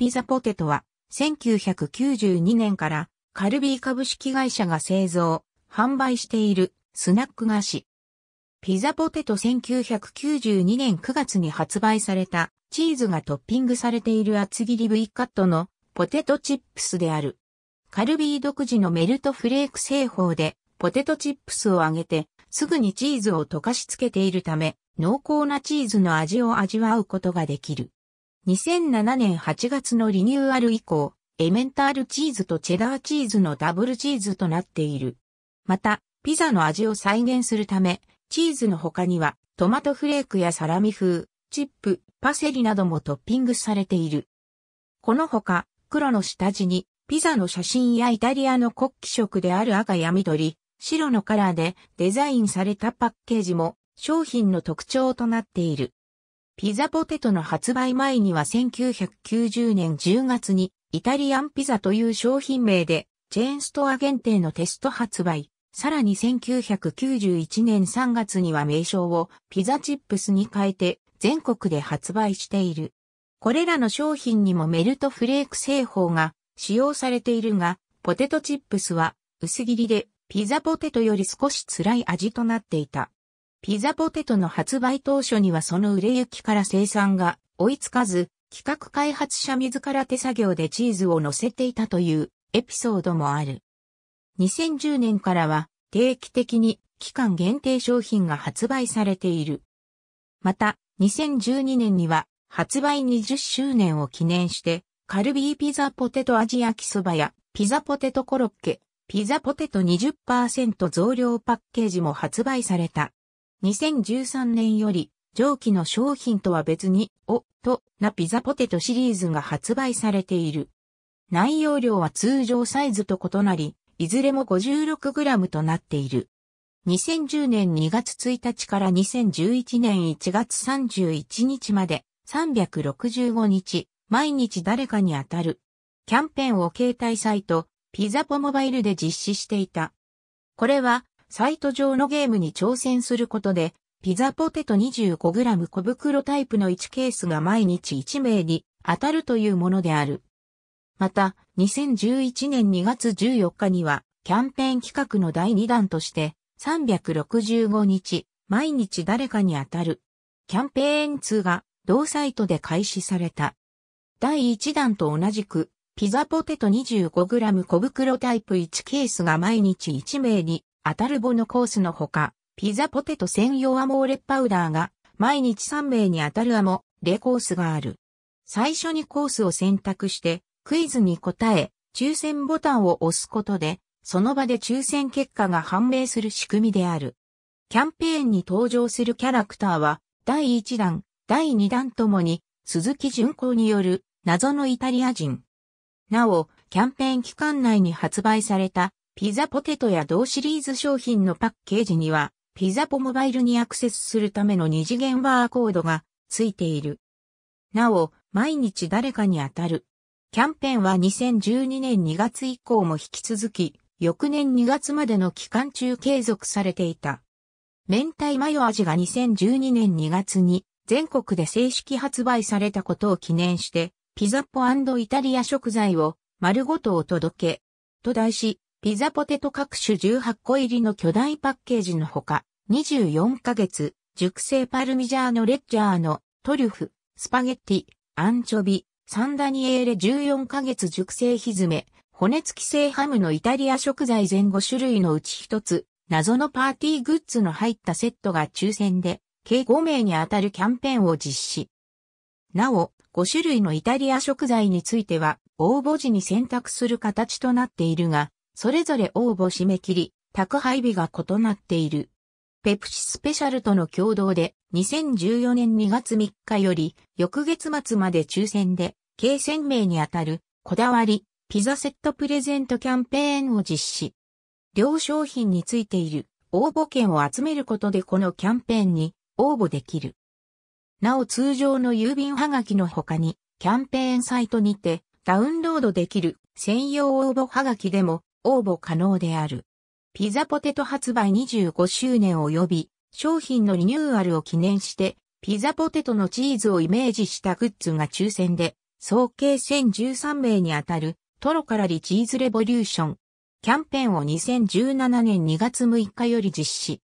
ピザポテトは、1992年からカルビー株式会社が製造、販売しているスナック菓子。ピザポテト1992年9月に発売されたチーズがトッピングされている厚切り V カットのポテトチップスである。カルビー独自のメルトフレーク製法でポテトチップスを揚げてすぐにチーズを溶かしつけているため濃厚なチーズの味を味わうことができる。2007年8月のリニューアル以降、エメンタールチーズとチェダーチーズのダブルチーズとなっている。また、ピザの味を再現するため、チーズの他には、トマトフレークやサラミ風、チップ、パセリなどもトッピングされている。このほか、黒の下地に、ピザの写真やイタリアの国旗色である赤や緑、白のカラーでデザインされたパッケージも商品の特徴となっている。ピザポテトの発売前には1990年10月にイタリアンピザという商品名でチェーンストア限定のテスト発売。さらに1991年3月には名称をピザチップスに変えて全国で発売している。これらの商品にもメルトフレーク製法が使用されているが、ポテトチップスは薄切りでピザポテトより少し辛い味となっていた。ピザポテトの発売当初にはその売れ行きから生産が追いつかず、企画開発者自ら手作業でチーズを乗せていたというエピソードもある。2010年からは定期的に期間限定商品が発売されている。また、2012年には発売20周年を記念して、カルビーピザポテト味焼きそばやピザポテトコロッケ、ピザポテト20%増量パッケージも発売された。2013年より、上記の商品とは別に、お、と、なピザポテトシリーズが発売されている。内容量は通常サイズと異なり、いずれも 56g となっている。2010年2月1日から2011年1月31日まで365日、毎日誰かに当たる。キャンペーンを携帯サイト、ピザポモバイルで実施していた。これは、サイト上のゲームに挑戦することで、ピザポテト 25g 小袋タイプの1ケースが毎日1名に当たるというものである。また、2011年2月14日には、キャンペーン企画の第2弾として、365日、毎日誰かに当たる。キャンペーン2が、同サイトで開始された。第1弾と同じく、ピザポテト 25g 小袋タイプ1ケースが毎日1名にアタルボのコースのほか、ピザポテト専用アモーレパウダーが、毎日3名に当たるアモ、レコースがある。最初にコースを選択して、クイズに答え、抽選ボタンを押すことで、その場で抽選結果が判明する仕組みである。キャンペーンに登場するキャラクターは、第1弾、第2弾ともに、鈴木淳子による謎のイタリア人。なお、キャンペーン期間内に発売されたピザポテトや同シリーズ商品のパッケージには、ピザポモバイルにアクセスするための二次元バーコードがついている。なお、毎日誰かに当たる。キャンペーンは2012年2月以降も引き続き、翌年2月までの期間中継続されていた。明太マヨ味が2012年2月に全国で正式発売されたことを記念して、ピザポイタリア食材を丸ごとお届け。と題し、ピザポテト各種18個入りの巨大パッケージのほか、24ヶ月、熟成パルミジャーノレッジャーのトリュフ、スパゲッティ、アンチョビ、サンダニエーレ14ヶ月熟成ひずめ、骨付き製ハムのイタリア食材全5種類のうち1つ、謎のパーティーグッズの入ったセットが抽選で、計5名に当たるキャンペーンを実施。なお、5種類のイタリア食材については、応募時に選択する形となっているが、それぞれ応募締め切り、宅配日が異なっている。ペプシスペシャルとの共同で2014年2月3日より翌月末まで抽選で計1000名にあたるこだわりピザセットプレゼントキャンペーンを実施。両商品についている応募券を集めることでこのキャンペーンに応募できる。なお通常の郵便はがきの他にキャンペーンサイトにてダウンロードできる専用応募はがきでも応募可能である。ピザポテト発売25周年及び商品のリニューアルを記念して、ピザポテトのチーズをイメージしたグッズが抽選で、総計1013名にあたる、トロからリチーズレボリューション。キャンペーンを2017年2月6日より実施。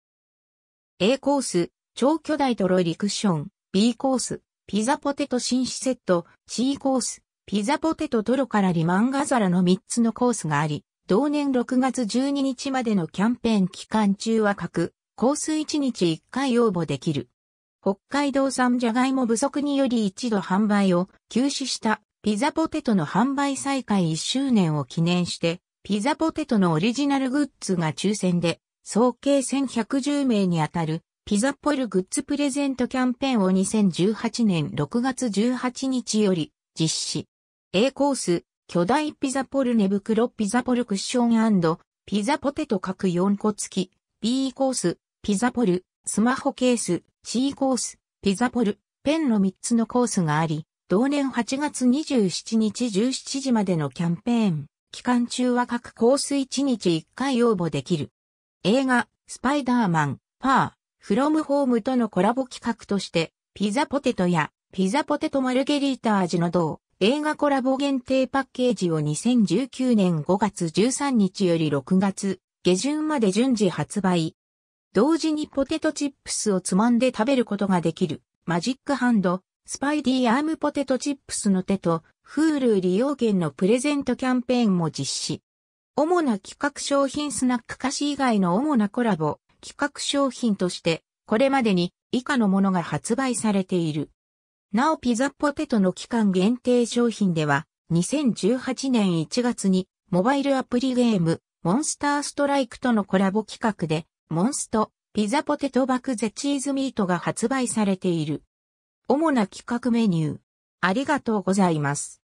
A コース、超巨大トロイリクション。B コース、ピザポテト紳士セット。C コース、ピザポテトトロからリマンガザラの3つのコースがあり、同年6月12日までのキャンペーン期間中は各コース1日1回応募できる。北海道産ジャガイモ不足により一度販売を休止したピザポテトの販売再開1周年を記念して、ピザポテトのオリジナルグッズが抽選で、総計1110名に当たるピザポルグッズプレゼントキャンペーンを2018年6月18日より実施。A コース、巨大ピザポル寝袋ピザポルクッションピザポテト各4個付き、B コース、ピザポル、スマホケース、C コース、ピザポル、ペンの3つのコースがあり、同年8月27日17時までのキャンペーン、期間中は各コース1日1回応募できる。映画、スパイダーマン、パー、フロムホームとのコラボ企画として、ピザポテトや、ピザポテトマルゲリータ味の同、映画コラボ限定パッケージを2019年5月13日より6月下旬まで順次発売。同時にポテトチップスをつまんで食べることができるマジックハンド、スパイディアームポテトチップスの手とフールー利用券のプレゼントキャンペーンも実施。主な企画商品スナック菓子以外の主なコラボ、企画商品として、これまでに以下のものが発売されている。なおピザポテトの期間限定商品では、2018年1月に、モバイルアプリゲーム、モンスターストライクとのコラボ企画で、モンスト、ピザポテトバクゼチーズミートが発売されている。主な企画メニュー。ありがとうございます。